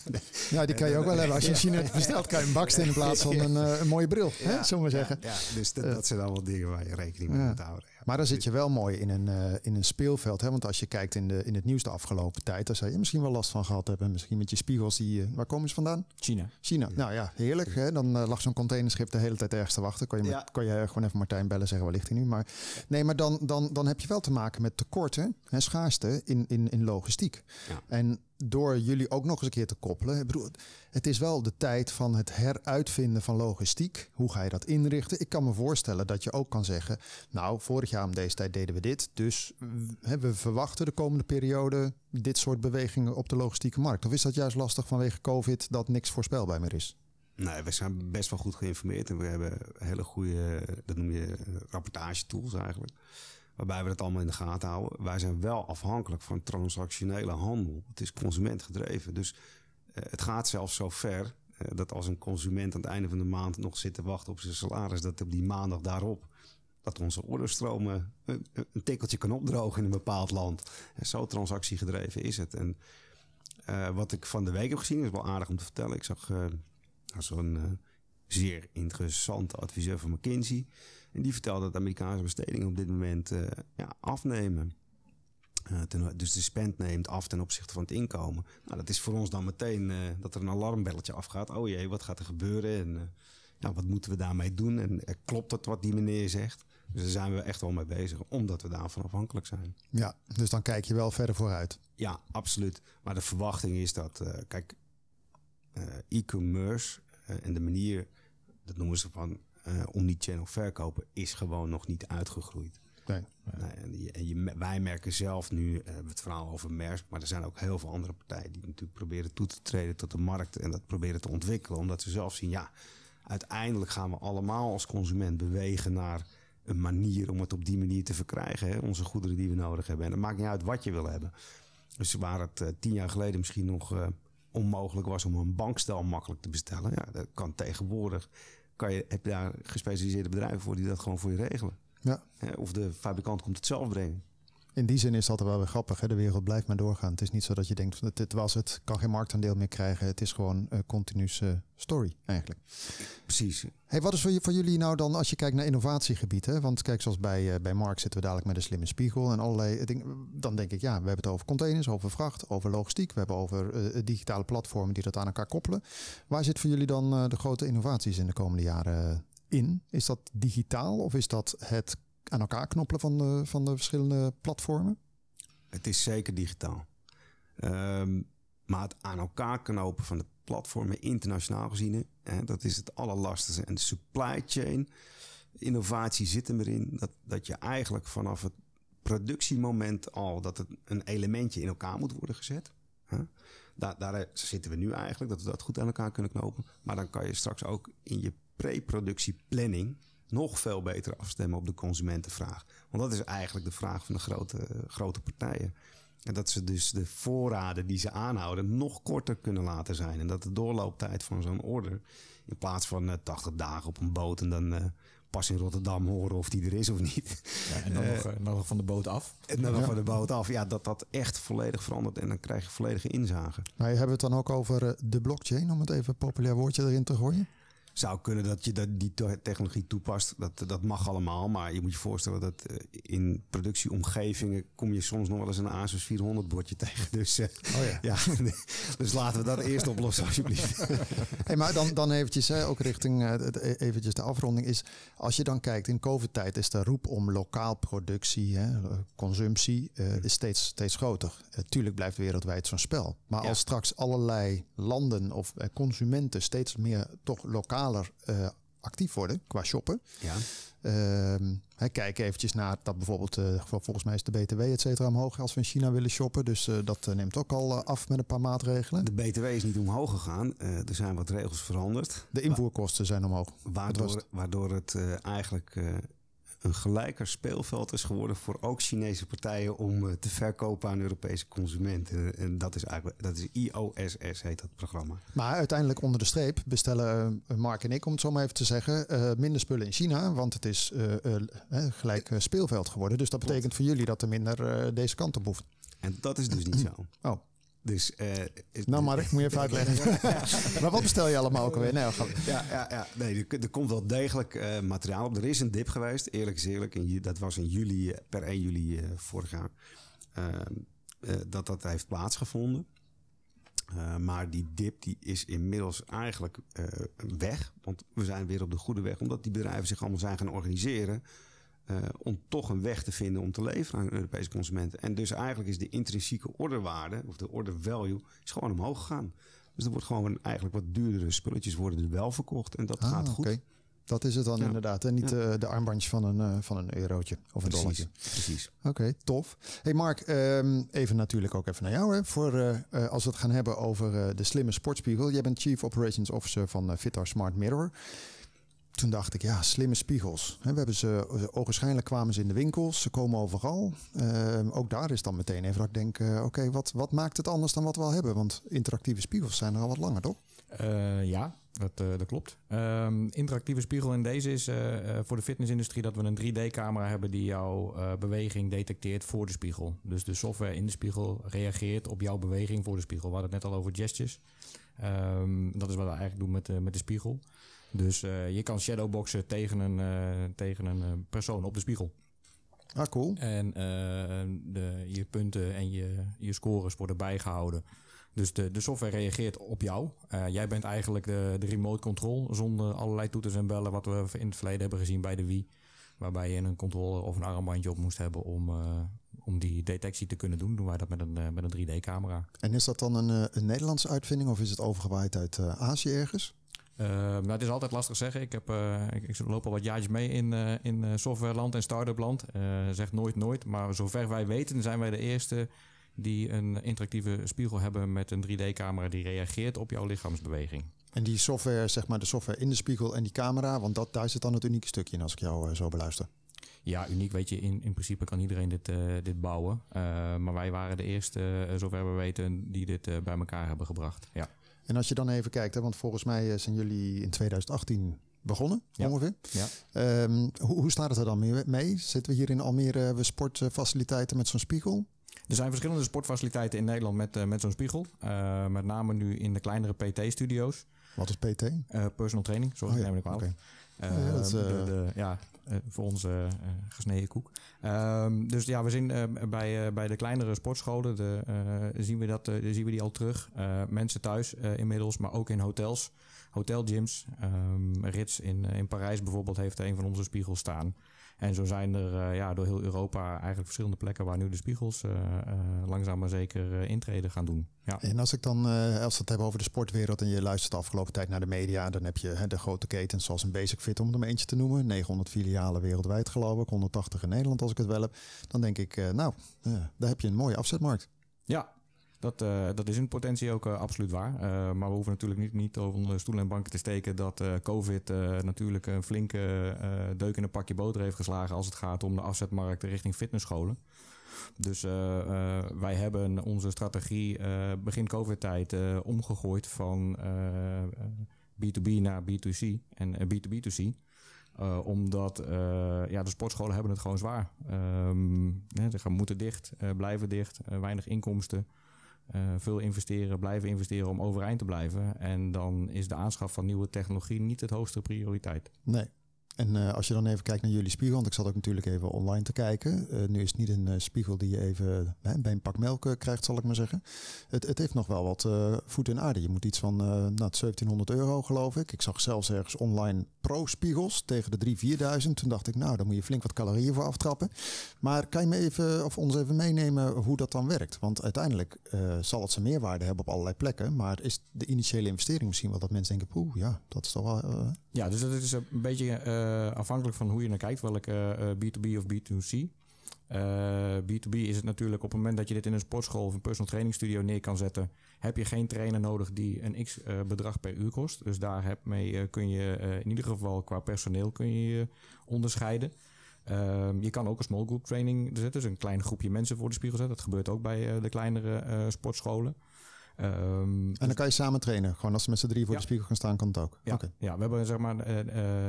Ja, die kan je ook wel hebben. Als je een China bestelt, kan je een baksteen in plaats van een, eh, een mooie bril. hè, zullen we zeggen. Ja, dus dat zijn allemaal dingen waar je rekening mee moet houden. Maar dan zit je wel mooi in een, eh, in een speelveld. Hè? Want als je kijkt in, de, in het nieuws de afgelopen tijd, daar zou je misschien wel last van gehad hebben. Misschien met je spiegels die. Eh, waar komen ze vandaan? China. China. Nou ja, heerlijk. Hè? Dan eh, lag zo'n containerschip de hele tijd ergens te wachten. Kon je, met, kon je gewoon even Martijn bellen zeggen waar ligt hij nu. Maar nee, maar dan, dan, dan heb je wel te maken met tekorten en schaarste in, in, in logistiek. Ja. En door jullie ook nog eens een keer te koppelen. Ik bedoel, het is wel de tijd van het heruitvinden van logistiek. Hoe ga je dat inrichten? Ik kan me voorstellen dat je ook kan zeggen: Nou, vorig jaar om deze tijd deden we dit. Dus hè, we verwachten de komende periode dit soort bewegingen op de logistieke markt. Of is dat juist lastig vanwege COVID dat niks voorspelbaar meer is? Nee, we zijn best wel goed geïnformeerd en we hebben hele goede, dat noem je rapportage tools eigenlijk waarbij we dat allemaal in de gaten houden. Wij zijn wel afhankelijk van transactionele handel. Het is consumentgedreven. Dus eh, het gaat zelfs zo ver eh, dat als een consument aan het einde van de maand nog zit te wachten op zijn salaris, dat op die maandag daarop dat onze orderstromen een, een tikkeltje kan opdrogen in een bepaald land. En zo transactiegedreven is het. En eh, wat ik van de week heb gezien is wel aardig om te vertellen. Ik zag nou, zo'n zeer interessante adviseur van McKinsey. En die vertelt dat Amerikaanse bestedingen op dit moment eh, ja, afnemen. Eh, dus de spend neemt af ten opzichte van het inkomen. Nou, dat is voor ons dan meteen eh, dat er een alarmbelletje afgaat. Oh jee, wat gaat er gebeuren? En ja, wat moeten we daarmee doen? En klopt dat wat die meneer zegt? Dus daar zijn we echt wel mee bezig, omdat we daarvan afhankelijk zijn. Ja, dus dan kijk je wel verder vooruit. Ja, absoluut. Maar de verwachting is dat, kijk, e-commerce en de manier, dat noemen ze van eh, om die channel verkopen is gewoon nog niet uitgegroeid. Nee. En, en wij merken zelf nu uh, het verhaal over Merck, maar er zijn ook heel veel andere partijen die natuurlijk proberen toe te treden tot de markt en dat proberen te ontwikkelen, omdat ze zelf zien, ja, uiteindelijk gaan we allemaal als consument bewegen naar een manier om het op die manier te verkrijgen, hè? onze goederen die we nodig hebben. En het maakt niet uit wat je wil hebben. Dus waar het eh, tien jaar geleden misschien nog onmogelijk was om een bankstel makkelijk te bestellen, ja, dat kan tegenwoordig kan je, heb je daar gespecialiseerde bedrijven voor die dat gewoon voor je regelen. Ja. Of de fabrikant komt het zelf brengen. In die zin is dat wel weer grappig. Hè? De wereld blijft maar doorgaan. Het is niet zo dat je denkt, dit, was het, kan geen marktaandeel meer krijgen. Het is gewoon een continue eh, story eigenlijk. Precies. Hey, wat is voor, jullie nou dan als je kijkt naar innovatiegebieden? Want kijk, zoals bij, eh, bij Mark zitten we dadelijk met een slimme spiegel en allerlei eh, dingen. Dan denk ik, ja, we hebben het over containers, over vracht, over logistiek. We hebben over digitale platformen die dat aan elkaar koppelen. Waar zit voor jullie dan de grote innovaties in de komende jaren in? Is dat digitaal of is dat het aan elkaar knoppelen van de, van de verschillende platformen? Het is zeker digitaal. Ehm, maar het aan elkaar knopen van de platformen internationaal gezien, hè, dat is het allerlastigste. En de supply chain, innovatie zit erin dat, dat je eigenlijk vanaf het productiemoment al dat het een elementje in elkaar moet worden gezet. Hè. Daar, daar zitten we nu eigenlijk, dat we dat goed aan elkaar kunnen knopen. Maar dan kan je straks ook in je pre-productieplanning nog veel beter afstemmen op de consumentenvraag. Want dat is eigenlijk de vraag van de grote, grote partijen. En dat ze dus de voorraden die ze aanhouden nog korter kunnen laten zijn. En dat de doorlooptijd van zo'n order in plaats van uh, eh, 80 dagen op een boot en dan eh, pas in Rotterdam horen of die er is of niet. Ja, en dan, eh, nog, nog, van de boot af. En dan nog van de boot af. Ja, dat dat echt volledig verandert en dan krijg je volledige inzage. Maar hebben we het dan ook over de blockchain, om het even een populair woordje erin te gooien zou kunnen dat je dat, die technologie toepast. Dat, dat mag allemaal. Maar je moet je voorstellen dat eh, in productieomgevingen kom je soms nog wel eens een ASUS 400 bordje tegen. Dus, eh, oh ja. ja. dus laten we dat eerst oplossen alsjeblieft. Hey, maar dan, dan eventjes, hè, ook richting eh, eventjes de afronding is. Als je dan kijkt, in COVID-tijd is de roep om lokaal productie, hè, consumptie, is steeds, steeds groter. tuurlijk blijft wereldwijd zo'n spel. Maar als straks allerlei landen of consumenten steeds meer toch lokaal eh, actief worden qua shoppen. Ja. Uh, kijk eventjes naar dat bijvoorbeeld, eh, volgens mij is de BTW et cetera omhoog als we in China willen shoppen. Dus eh, dat neemt ook al af met een paar maatregelen. De BTW is niet omhoog gegaan. er zijn wat regels veranderd. De invoerkosten zijn omhoog. Waardoor waardoor het eigenlijk een gelijker speelveld is geworden voor ook Chinese partijen om eh, te verkopen aan Europese consumenten. En dat is eigenlijk, dat is IOSS heet dat programma. Maar uiteindelijk onder de streep bestellen eh, Mark en ik, om het zo maar even te zeggen, eh, minder spullen in China, want het is uh, gelijk speelveld geworden. Dus dat betekent voor jullie dat er minder deze kant op hoeft. En dat is dus niet zo. Oh. Dus, uh, nou, Mark, moet je even uitleggen. maar wat bestel je allemaal ook alweer? Nee, oh, ja, ja, ja, nee er, komt wel degelijk eh, materiaal op. Er is een dip geweest, eerlijk is eerlijk. En dat was in juli, eh, per 1 juli vorig jaar. Ehm, dat dat heeft plaatsgevonden. maar die dip die is inmiddels eigenlijk weg. Want we zijn weer op de goede weg. Omdat die bedrijven zich allemaal zijn gaan organiseren. Eh, om toch een weg te vinden om te leveren aan Europese consumenten. En dus eigenlijk is de intrinsieke orderwaarde, of de order value, is gewoon omhoog gegaan. Dus er wordt gewoon eigenlijk wat duurdere spulletjes worden dus wel verkocht. En dat ah, gaat goed. Dat is het dan inderdaad. En niet eh, de, armbandje van een, uh, van een eurotje of een dollartje. Precies. Oké, tof. hey Mark, ehm, even natuurlijk ook even naar jou. Hè, voor, als we het gaan hebben over de slimme sportspiegel. Jij bent Chief Operations Officer van Fitar Smart Mirror toen dacht ik, ja, slimme spiegels. We hebben ze, eh, ogenschijnlijk kwamen ze in de winkels, ze komen overal. Eh, ook daar is dan meteen even dat ik denk, eh, oké, wat, wat maakt het anders dan wat we al hebben? Want interactieve spiegels zijn er al wat langer, toch? ja, dat, dat klopt. Ehm, interactieve spiegel in deze is voor de fitnessindustrie dat we een 3D-camera hebben die jouw beweging detecteert voor de spiegel. Dus de software in de spiegel reageert op jouw beweging voor de spiegel. We hadden het net al over gestures. Ehm, dat is wat we eigenlijk doen met, met de spiegel. Dus eh, je kan shadowboxen tegen een, eh, tegen een eh, persoon op de spiegel. Ah, cool. En de, je punten en je, je scores worden bijgehouden. Dus de, de software reageert op jou. jij bent eigenlijk de, de remote control zonder allerlei toeters en bellen, wat we in het verleden hebben gezien bij de Wii. Waarbij je een controller of een armbandje op moest hebben om, om die detectie te kunnen doen. Doen wij dat met een, met een 3D-camera. En is dat dan een, een Nederlandse uitvinding of is het overgewaaid uit Azië ergens? Uh, het is altijd lastig te zeggen. Ik, heb, eh, ik, loop al wat jaartjes mee in, eh, in eh, softwareland en start land. zeg nooit nooit, maar zover wij weten zijn wij de eerste die een interactieve spiegel hebben met een 3D-camera die reageert op jouw lichaamsbeweging. En die software, zeg maar de software in de spiegel en die camera, want dat, daar zit dan het unieke stukje in als ik jou zo beluister. Ja, uniek weet je, in, principe kan iedereen dit, dit bouwen. maar wij waren de eerste, zover we weten, die dit bij elkaar hebben gebracht. Ja. En als je dan even kijkt, hè, want volgens mij eh, zijn jullie in 2018 begonnen, ongeveer. Ja. Ehm, hoe, hoe, staat het er dan mee? Zitten we hier in Almere eh, we sportfaciliteiten met zo'n spiegel? Er zijn verschillende sportfaciliteiten in Nederland met, eh, met zo'n spiegel. met name nu in de kleinere PT-studio's. Wat is PT? personal training, sorry, oh, neem ik wel. Okay. de, ja, eh, voor onze eh, gesneden koek. Ehm, dus ja, we zien eh, bij, bij de kleinere sportscholen de, zien, we dat, zien we die al terug. mensen thuis inmiddels, maar ook in hotels, hotelgyms. Um, Rits in, in Parijs bijvoorbeeld heeft een van onze spiegels staan. En zo zijn er eh, ja, door heel Europa eigenlijk verschillende plekken waar nu de spiegels eh, eh, langzaam maar zeker intreden gaan doen. Ja. En als ik dan, als we het hebben over de sportwereld en je luistert de afgelopen tijd naar de media, dan heb je hè, de grote ketens zoals een Basic Fit, om het maar eentje te noemen. 900 filialen wereldwijd geloof ik, 180 in Nederland als ik het wel heb. Dan denk ik, nou, daar heb je een mooie afzetmarkt. Ja, dat, eh, dat is in potentie ook eh, absoluut waar. Eh, maar we hoeven natuurlijk niet, niet onder stoelen en banken te steken dat COVID natuurlijk een flinke deuk in een pakje boter heeft geslagen als het gaat om de afzetmarkt richting fitnessscholen. Dus wij hebben onze strategie begin COVID-tijd omgegooid van B2B naar B2C en B2B2C. omdat ja, de sportscholen hebben het gewoon zwaar. Um, ze gaan moeten dicht, blijven dicht, weinig inkomsten. Eh, veel investeren, blijven investeren om overeind te blijven. En dan is de aanschaf van nieuwe technologie niet het hoogste prioriteit. Nee. En eh, als je dan even kijkt naar jullie spiegel, want ik zat ook natuurlijk even online te kijken. Eh, nu is het niet een eh, spiegel die je even bij een pak melk krijgt, zal ik maar zeggen. Het, het heeft nog wel wat voet in aarde. Je moet iets van nou, 1700 euro, geloof ik. Ik zag zelfs ergens online pro-spiegels tegen de 3 4000. Toen dacht ik, nou, dan moet je flink wat calorieën voor aftrappen. Maar kan je me even, of ons even meenemen hoe dat dan werkt? Want uiteindelijk zal het zijn meerwaarde hebben op allerlei plekken. Maar is de initiële investering misschien wel dat mensen denken, poeh, ja, dat is toch wel. Ja, dus dat is een beetje eh, afhankelijk van hoe je naar kijkt, welke B2B eh, of B2C. B2B eh, is het natuurlijk op het moment dat je dit in een sportschool of een personal training studio neer kan zetten, heb je geen trainer nodig die een x bedrag per uur kost. Dus daar heb mee kun je in ieder geval qua personeel kun je, je onderscheiden. Ehm, je kan ook een small group training zetten, dus een klein groepje mensen voor de spiegel zetten. Dat gebeurt ook bij de kleinere sportscholen. Ehm, en dan dus- kan je samen trainen. Gewoon als ze met z'n drie voor de spiegel gaan staan, kan het ook. Ja, ja we hebben zeg maar eh,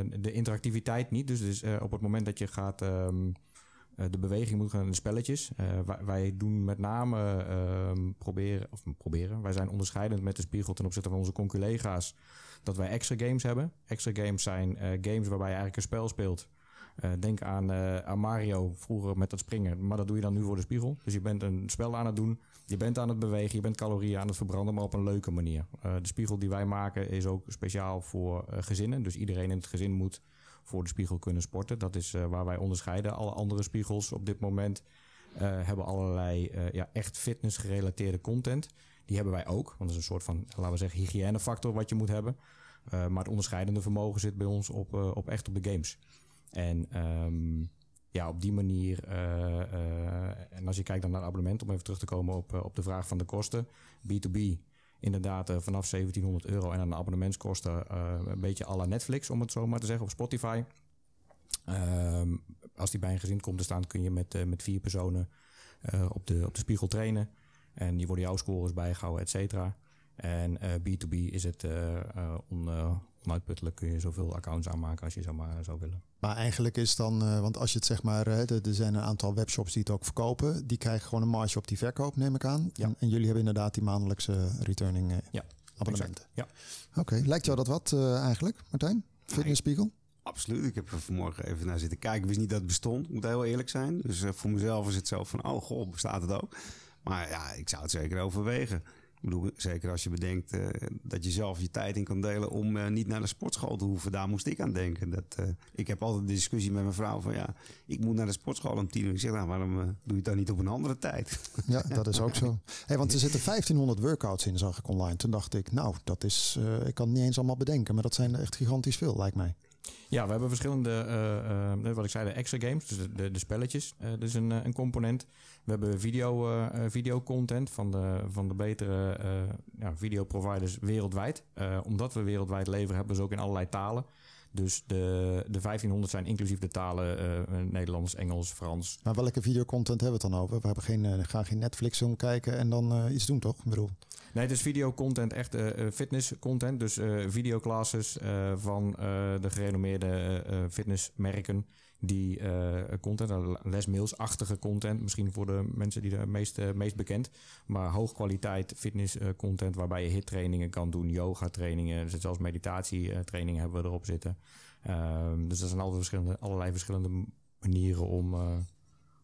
eh, de interactiviteit niet. Dus, dus eh, op het moment dat je gaat. Ehm, de beweging moet gaan, de spelletjes. wij, doen met name ehm, proberen, of proberen, wij zijn onderscheidend met de spiegel ten opzichte van onze collega's dat wij extra games hebben. Extra games zijn games waarbij je eigenlijk een spel speelt. denk aan, aan Mario vroeger met dat springen, maar dat doe je dan nu voor de spiegel. Dus je bent een spel aan het doen je bent aan het bewegen, je bent calorieën aan het verbranden, maar op een leuke manier. Eh, de spiegel die wij maken is ook speciaal voor eh, gezinnen. Dus iedereen in het gezin moet voor de spiegel kunnen sporten. Dat is eh, waar wij onderscheiden. Alle andere spiegels op dit moment hebben allerlei ja, echt fitness gerelateerde content. Die hebben wij ook, want dat is een soort van, laten we zeggen, hygiënefactor wat je moet hebben. maar het onderscheidende vermogen zit bij ons op, op echt op de games. En... Ehm, ja, op die manier. Eh, eh, en als je kijkt dan naar het abonnement, om even terug te komen op, eh, op de vraag van de kosten. B2B inderdaad vanaf 1700 euro en aan abonnementskosten uh, een beetje à la Netflix, om het zo maar te zeggen, of Spotify. Ehm, als die bij een gezin komt te staan, kun je met, met vier personen op, de, op de spiegel trainen. En die worden jouw scores bijgehouden, et cetera. En B2B is het on, onuitputtelijk kun je zoveel accounts aanmaken als je zomaar eh, zou willen. Maar eigenlijk is dan, eh, want als je het zeg maar, eh, er zijn een aantal webshops die het ook verkopen, die krijgen gewoon een marge op die verkoop, neem ik aan. Ja. En, en, jullie hebben inderdaad die maandelijkse returning ja, abonnementen. Ja. Oké, lijkt jou dat wat eigenlijk, Martijn? Fitnessspiegel? Absoluut. Ik heb er vanmorgen even naar zitten kijken. Ik wist niet dat het bestond, moet heel eerlijk zijn. Dus voor mezelf is het zo van, oh god, bestaat het ook? Maar ja, ik zou het zeker overwegen bedoel, zeker als je bedenkt eh, dat je zelf je tijd in kan delen om eh, niet naar de sportschool te hoeven. Daar moest ik aan denken. Dat, eh, ik heb altijd de discussie met mijn vrouw van ja, ik moet naar de sportschool om tien uur. Ik zeg nou, waarom doe je het dan niet op een andere tijd? Ja, dat is ook zo. Hey, want er zitten 1500 workouts in, zag ik online. Toen dacht ik, nou, dat is, ik kan het niet eens allemaal bedenken, maar dat zijn echt gigantisch veel, lijkt mij. Ja, we hebben verschillende, eh, eh, wat ik zei, de extra games, dus de, de, spelletjes. Uh, dat is een, een, component. We hebben video, videocontent van de, van de betere ja, videoproviders wereldwijd. omdat we wereldwijd leveren, hebben we ze ook in allerlei talen. Dus de, de 1500 zijn inclusief de talen Nederlands, Engels, Frans. Maar welke videocontent hebben we het dan over? We hebben geen, gaan geen Netflix om kijken en dan iets doen, toch? Ik bedoel. Nee, het is videocontent, echt eh, eh, fitnesscontent. Dus eh, videoclasses van de gerenommeerde fitnessmerken. Die content, lesmailsachtige content. Misschien voor de mensen die de meest, meest bekend. Maar hoogkwaliteit fitnesscontent waarbij je hittrainingen kan doen. Yoga trainingen, zelfs meditatietrainingen hebben we erop zitten. Ehm, dus dat zijn verschillende, allerlei verschillende manieren om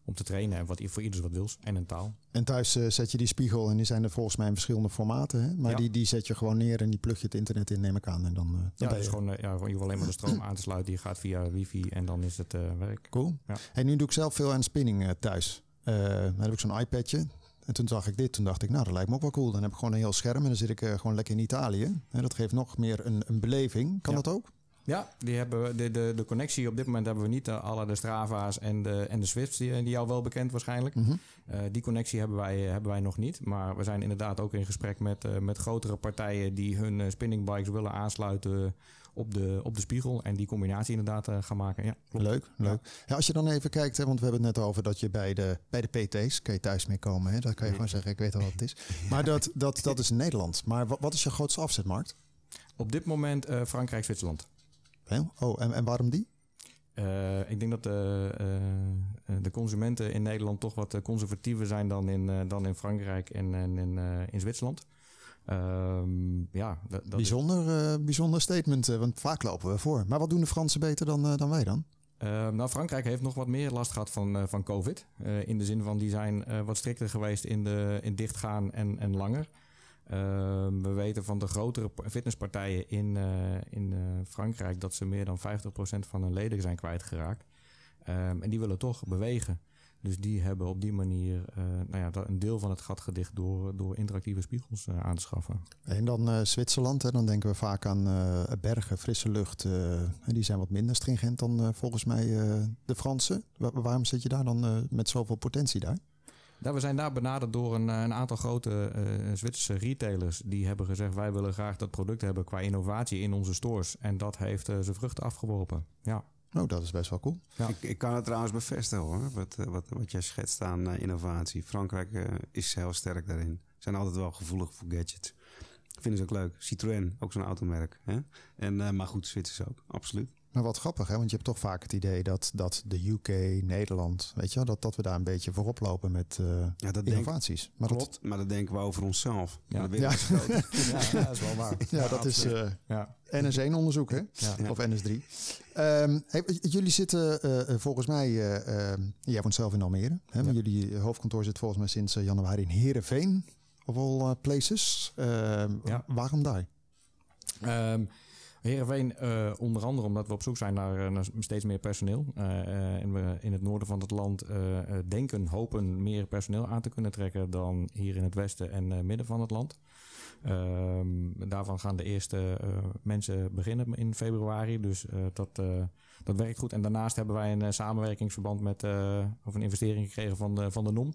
om te trainen. En wat voor ieders wat wil En een taal. En thuis eh, zet je die spiegel en die zijn er volgens mij in verschillende formaten. Hè? Maar die, die zet je gewoon neer en die plug je het internet in, neem ik aan. En dan, eh, dan ja, Dat je... gewoon, eh, ja, gewoon je hoeft alleen maar de stroom aan te sluiten. Die gaat via wifi en dan is het werk. Cool. Ja. En nu doe ik zelf veel aan spinning thuis. dan heb ik zo'n iPadje. En toen zag ik dit, toen dacht ik, nou, dat lijkt me ook wel cool. Dan heb ik gewoon een heel scherm en dan zit ik gewoon lekker in Italië. En dat geeft nog meer een, een beleving. Kan dat ook? Ja, die hebben we, de, de, de connectie op dit moment hebben we niet. Eh, alle de Strava's en de, en de Swifts, die, eh, die jou wel bekend waarschijnlijk. Mhm. Eh, die connectie hebben wij, hebben wij nog niet. Maar we zijn inderdaad ook in gesprek met, met grotere partijen die hun spinningbikes willen aansluiten op de, op de spiegel. En die combinatie inderdaad gaan maken. Ja, Leuk, leuk. Ja, als je dan even kijkt, hè, want we hebben het net over dat je bij de, bij de PT's kan je thuis mee komen. Hè? Dat kan je gewoon zeggen, ik weet al wat het is. Maar dat, dat, dat is Nederland. Maar wat, wat is je grootste afzetmarkt? Op dit moment Frankrijk, Zwitserland. Oh, en, en waarom die? Eh, ik denk dat de, eh, eh, de, consumenten in Nederland toch wat conservatiever zijn dan in, dan in Frankrijk en, en in, in Zwitserland. Ehm, ja, bijzonder, bijzonder statement, want vaak lopen we voor. Maar wat doen de Fransen beter dan, dan wij dan? Ehm, nou, Frankrijk heeft nog wat meer last gehad van, van COVID. in de zin van die zijn wat strikter geweest in, de, in dichtgaan en, en langer. Ehm, we weten van de grotere fitnesspartijen in, eh, in eh, Frankrijk dat ze meer dan 50% van hun leden zijn kwijtgeraakt. Ehm, en die willen toch bewegen. Dus die hebben op die manier eh, nou ja, een deel van het gat gedicht door, door interactieve spiegels aan te schaffen. En dan Zwitserland, hè, dan denken we vaak aan bergen, frisse lucht. en die zijn wat minder stringent dan volgens mij de Fransen. waarom zit je daar dan met zoveel potentie daar? Ja, we zijn daar benaderd door een, eh, een aantal grote eh, Zwitserse retailers. Die hebben gezegd, wij willen graag dat product hebben qua innovatie in onze stores. En dat heeft eh, zijn vruchten afgeworpen. Ja. Nou, dat is best wel cool. Ik, ik, kan het trouwens bevestigen hoor, wat, wat, wat jij schetst aan innovatie. Frankrijk is heel sterk daarin. Zijn altijd wel gevoelig voor gadgets. Vinden ze ook leuk. Citroën, ook zo'n automerk. Hè? En, maar goed, Zwitsers ook, absoluut. Maar wat grappig, hè? want je hebt toch vaak het idee dat, dat de UK, Nederland, weet je wel, dat, dat we daar een beetje voorop lopen met uh, ja, dat innovaties. maar dat, maar dat denken we over onszelf. Dus ja, dat is wel waar. Ja, dat is uh, eh, NS1 onderzoek, hè? Of NS3. Um, ehm, jullie zitten eh, volgens mij, ehm, jij woont zelf in Almere, hè? Maar jullie hoofdkantoor zit volgens mij sinds januari in Heerenveen, of al places. Ehm, waarom daar? Heerenveen, uh, onder andere omdat we op zoek zijn naar, eh, steeds meer personeel. Eh, en we in het noorden van het land denken, hopen meer personeel aan te kunnen trekken dan hier in het westen en midden van het land. Ehm, daarvan gaan de eerste mensen beginnen in februari. Dus dat, dat werkt goed. En daarnaast hebben wij een samenwerkingsverband met, of een investering gekregen van van de NOM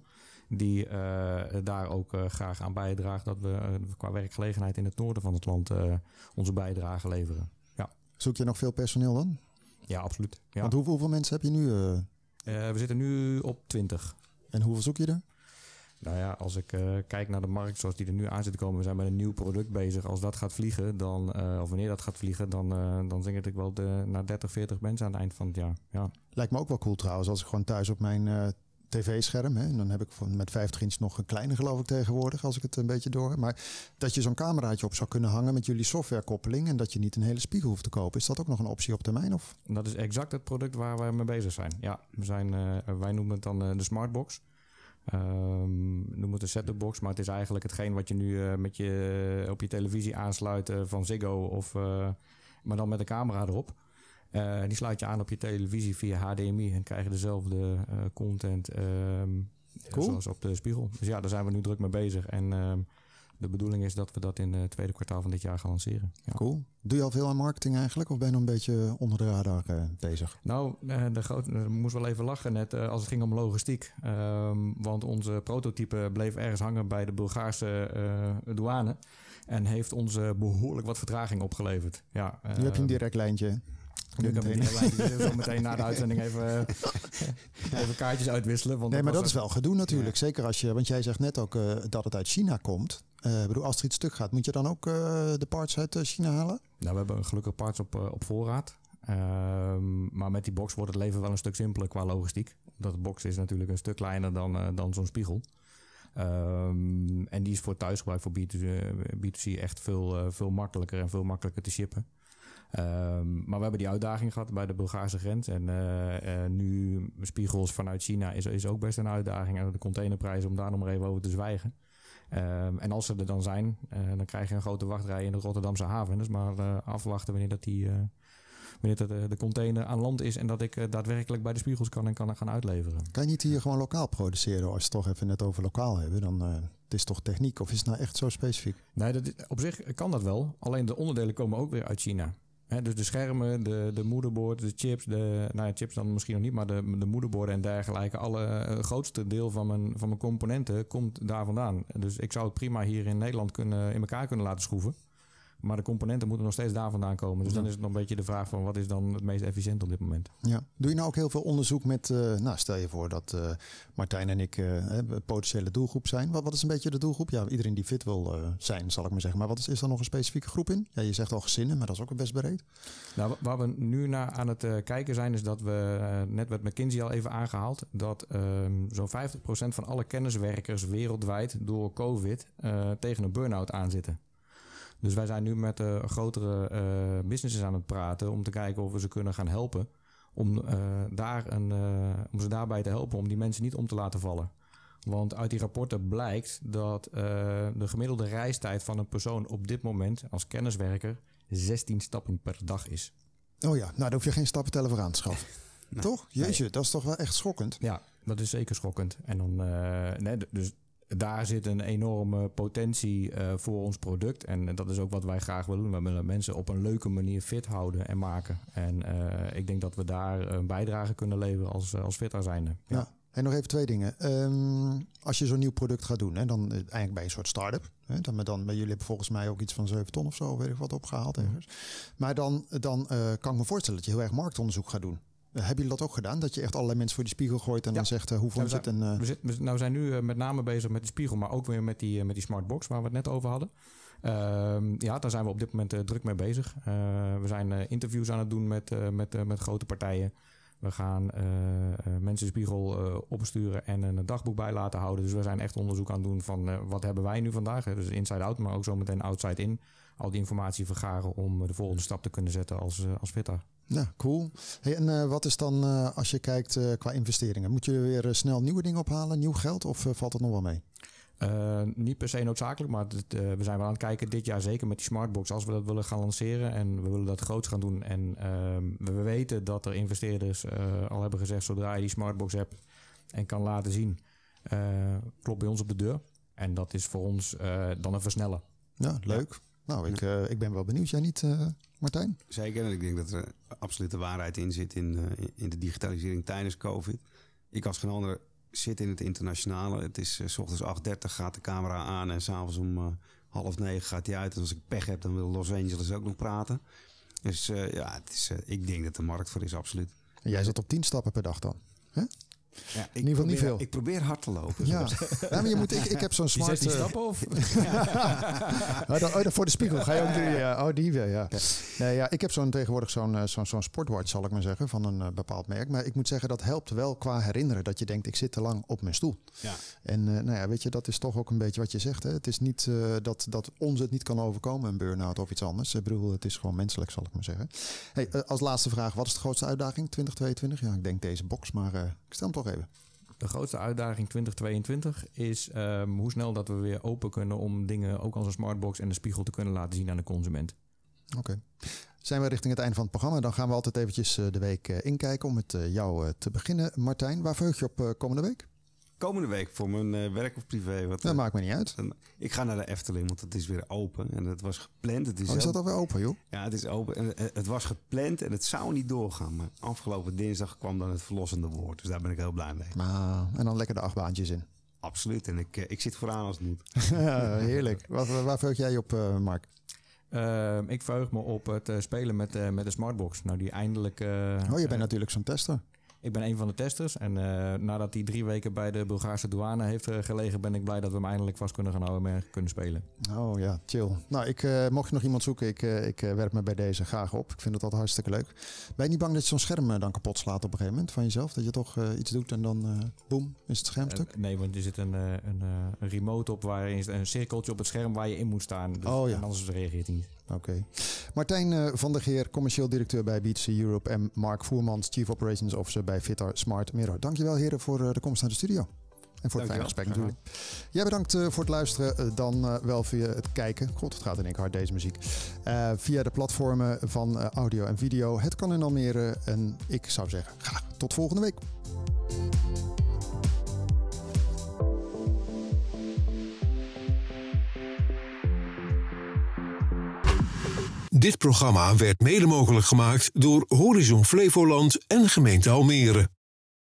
die eh, daar ook eh, graag aan bijdraagt eh, dat we qua werkgelegenheid in het noorden van het land onze bijdrage leveren. Ja. Zoek je nog veel personeel dan? Ja, absoluut. Ja. Want hoeveel, mensen heb je nu? we zitten nu op 20. En hoeveel zoek je er? Nou ja, als ik kijk naar de markt zoals die er nu aan zit te komen, we zijn met een nieuw product bezig. Als dat gaat vliegen, dan, of wanneer dat gaat vliegen, dan, uh, dan zing ik wel de, naar 30, 40 mensen aan het eind van het jaar. Ja. Lijkt me ook wel cool trouwens, als ik gewoon thuis op mijn tv-scherm. En dan heb ik met 50 inch nog een kleine geloof ik tegenwoordig, als ik het een beetje door. Maar dat je zo'n cameraatje op zou kunnen hangen met jullie softwarekoppeling en dat je niet een hele spiegel hoeft te kopen. Is dat ook nog een optie op termijn? Of? Dat is exact het product waar we mee bezig zijn. Ja, we zijn, eh, wij noemen het dan eh, de smartbox. Ehm, noemen het een setupbox, maar het is eigenlijk hetgeen wat je nu eh, met je, op je televisie aansluit van Ziggo of maar dan met een camera erop. Eh, die sluit je aan op je televisie via HDMI en krijg je dezelfde eh, content um, zoals op de spiegel. Dus ja, daar zijn we nu druk mee bezig. En ehm, de bedoeling is dat we dat in het tweede kwartaal van dit jaar gaan lanceren. Cool. Doe je al veel aan marketing eigenlijk? Of ben je nog een beetje onder de radar eh, bezig? Nou, de moest wel even lachen net als het ging om logistiek. Ehm, want onze prototype bleef ergens hangen bij de Bulgaarse douane. En heeft ons behoorlijk wat vertraging opgeleverd. Ja, nu heb je een direct lijntje. Nu kan meteen, zo meteen na de uitzending even, eh, even kaartjes uitwisselen. Want nee, maar dat is wel gedoe natuurlijk. Zeker als je, want jij zegt net ook eh, dat het uit China komt. Uh, bedoel, als er iets stuk gaat, moet je dan ook de parts uit China halen? Nou, we hebben gelukkig parts op, op voorraad. Ehm, maar met die box wordt het leven wel een stuk simpeler qua logistiek. Dat de box is natuurlijk een stuk kleiner dan, dan zo'n spiegel. Ehm, en die is voor thuisgebruik, voor b 2 c echt veel, veel makkelijker en veel makkelijker te shippen. Ehm, maar we hebben die uitdaging gehad bij de Bulgaarse grens. En eh, eh, nu spiegels vanuit China is, is ook best een uitdaging. En de containerprijzen, om daar nog maar even over te zwijgen. Ehm, en als ze er dan zijn, eh, dan krijg je een grote wachtrij in de Rotterdamse haven. Dus maar afwachten wanneer dat die wanneer dat de container aan land is en dat ik daadwerkelijk bij de spiegels kan en kan gaan uitleveren. Kan je niet hier gewoon lokaal produceren? Als we het toch even net over lokaal hebben, dan het is toch techniek of is het nou echt zo specifiek? Nee, dat, op zich kan dat wel. Alleen de onderdelen komen ook weer uit China dus de schermen, de, de moederborden, de chips, de, nou ja, chips dan misschien nog niet, maar de, de moederborden en dergelijke. Alle eh, grootste deel van mijn, van mijn componenten komt daar vandaan. Dus ik zou het prima hier in Nederland kunnen, in elkaar kunnen laten schroeven. Maar de componenten moeten nog steeds daar vandaan komen. Dus dan is het nog een beetje de vraag van wat is dan het meest efficiënt op dit moment. Ja. Doe je nou ook heel veel onderzoek met, eh, nou stel je voor dat eh, Martijn en ik uh, potentiële doelgroep zijn. Wat, wat, is een beetje de doelgroep? Ja, iedereen die fit wil zijn, zal ik maar zeggen. Maar wat is, is er nog een specifieke groep in? Ja, je zegt al gezinnen, maar dat is ook best breed. Nou, waar we nu naar aan het kijken zijn, is dat we, net werd McKinsey al even aangehaald, dat ehm, zo'n 50% van alle kenniswerkers wereldwijd door COVID tegen een burn-out aanzitten. Dus wij zijn nu met uh, grotere uh, businesses aan het praten om te kijken of we ze kunnen gaan helpen. Om, eh, daar een, om ze daarbij te helpen om die mensen niet om te laten vallen. Want uit die rapporten blijkt dat de gemiddelde reistijd van een persoon op dit moment als kenniswerker 16 stappen per dag is. Oh ja, nou daar hoef je geen stappen tellen voor aan te schaffen. toch? Jeetje, dat is toch wel echt schokkend? Ja, dat is zeker schokkend. En dan, nee, dus daar zit een enorme potentie eh, voor ons product. En eh, dat is ook wat wij graag willen doen. We willen mensen op een leuke manier fit houden en maken. En eh, ik denk dat we daar een bijdrage kunnen leveren als, als fitter Ja. En nog even twee dingen. Ehm, als je zo'n nieuw product gaat doen, hè, dan eigenlijk bij een soort start-up. Hè, dan, dan, jullie hebben volgens mij ook iets van 7 ton of zo, weet ik wat, opgehaald ergens. Maar dan, dan kan ik me voorstellen dat je heel erg marktonderzoek gaat doen. Hebben jullie dat ook gedaan? Dat je echt allerlei mensen voor die spiegel gooit en dan zegt uh, hoe nou, eh? we, zit, we, nou, zijn nu eh, met name bezig met de spiegel, maar ook weer met die, met die smartbox waar we het net over hadden. Ehm, ja, daar zijn we op dit moment druk mee bezig. we zijn interviews aan het doen met, met, met grote partijen. We gaan uh, mensen spiegel opsturen en een dagboek bij laten houden. Dus we zijn echt onderzoek aan het doen van wat hebben wij nu vandaag. Dus inside out, maar ook zo meteen outside in al die informatie vergaren om de volgende stap te kunnen zetten als, eh, als Pitta. Ja, cool. Hey, en eh, wat is dan, eh, als je kijkt qua investeringen, moet je weer snel nieuwe dingen ophalen, nieuw geld of valt dat nog wel mee? niet per se noodzakelijk, maar we zijn wel aan het kijken dit jaar zeker met die smartbox. Als we dat willen gaan lanceren en we willen dat groots gaan doen. En ehm, we weten dat er investeerders al hebben gezegd, zodra je die smartbox hebt en kan laten zien, klopt bij ons op de deur. En dat is voor ons dan een versnellen. Ja, leuk. Nou, ik, eh, ik ben wel benieuwd. Jij niet, eh, Martijn? Zeker. En ik denk dat er absolute waarheid in zit in, eh, in de digitalisering tijdens COVID. Ik als geen ander zit in het internationale. Het is s ochtends 8.30 gaat de camera aan en s'avonds om half negen gaat die uit. En als ik pech heb, dan wil Los Angeles ook nog praten. Dus ja, het is, ik denk dat de markt voor is, absoluut. En jij zit op 10 stappen per dag dan? Hè? Ja, in ieder geval niet veel. Ik probeer hard te lopen. Ja. ja maar je moet, ik, heb zo'n smart... Die eh, stappen of? oh, dan, oh dan voor de spiegel. Ga je ook die... Uh, oh, die weer, ja. Nee, ja ik heb zo'n tegenwoordig eh, zo'n zo'n sportwatch, zal ik maar zeggen, van een bepaald merk. Maar ik moet zeggen, dat helpt wel qua herinneren. Dat je denkt, ik zit te lang op mijn stoel. Ja. En nou ja, weet je, dat is toch ook een beetje wat je zegt. Hè? Het is niet dat, dat ons het niet kan overkomen, een burn-out of iets anders. Ik bedoel, het is gewoon menselijk, zal ik maar zeggen. Hey, als laatste vraag, wat is de grootste uitdaging 2022? Ja, ik denk deze box, maar ik stel hem toch de grootste uitdaging 2022 is ehm, hoe snel dat we weer open kunnen om dingen ook als een smartbox en de spiegel te kunnen laten zien aan de consument. Oké. Zijn we richting het einde van het programma, dan gaan we altijd eventjes eh, de week eh, inkijken om met eh, jou te beginnen. Martijn, waar verheug je op komende week? komende week voor mijn eh, werk of privé. Wat, dat eh, maakt me niet uit. ik ga naar de Efteling, want het is weer open. En het was gepland. Het is, oh, is dat alweer open, joh? Ja, het is open. En, eh, het was gepland en het zou niet doorgaan. Maar afgelopen dinsdag kwam dan het verlossende woord. Dus daar ben ik heel blij mee. en dan lekker de achtbaantjes in. Absoluut. En ik, ik zit vooraan als het moet. heerlijk. Wat, waar verheug jij op, Mark? Ehm, ik verheug me op het spelen met, met de smartbox. Nou, die eindelijk... oh, je bent natuurlijk zo'n tester. Ik ben een van de testers. En eh, nadat hij drie weken bij de Bulgaarse douane heeft eh, gelegen, ben ik blij dat we hem eindelijk vast kunnen gaan houden en kunnen spelen. Oh ja, chill. Nou, ik, eh, mocht je nog iemand zoeken, ik, ik werp me bij deze graag op. Ik vind het altijd hartstikke leuk. Ben je niet bang dat je zo'n scherm dan kapot slaat op een gegeven moment van jezelf? Dat je toch iets doet en dan boem, is het schermstuk? nee, want er zit een, een, een remote op waarin een cirkeltje op het scherm waar je in moet staan. Dus oh, ja. En anders reageert hij niet. Oké. Martijn eh, van der Geer, commercieel directeur bij Beats Europe. En Mark Voermans, Chief Operations Officer bij Fitter Smart Mirror. Dankjewel heren voor eh, de komst naar de studio. En voor het fijne gesprek natuurlijk. Jij bedankt eh, voor het luisteren. Dan wel via het kijken. God, het gaat in één keer hard deze muziek. via de platformen van audio en video. Het kan in Almere. En ik zou zeggen, graag tot volgende week. Dit programma werd mede mogelijk gemaakt door Horizon Flevoland en gemeente Almere.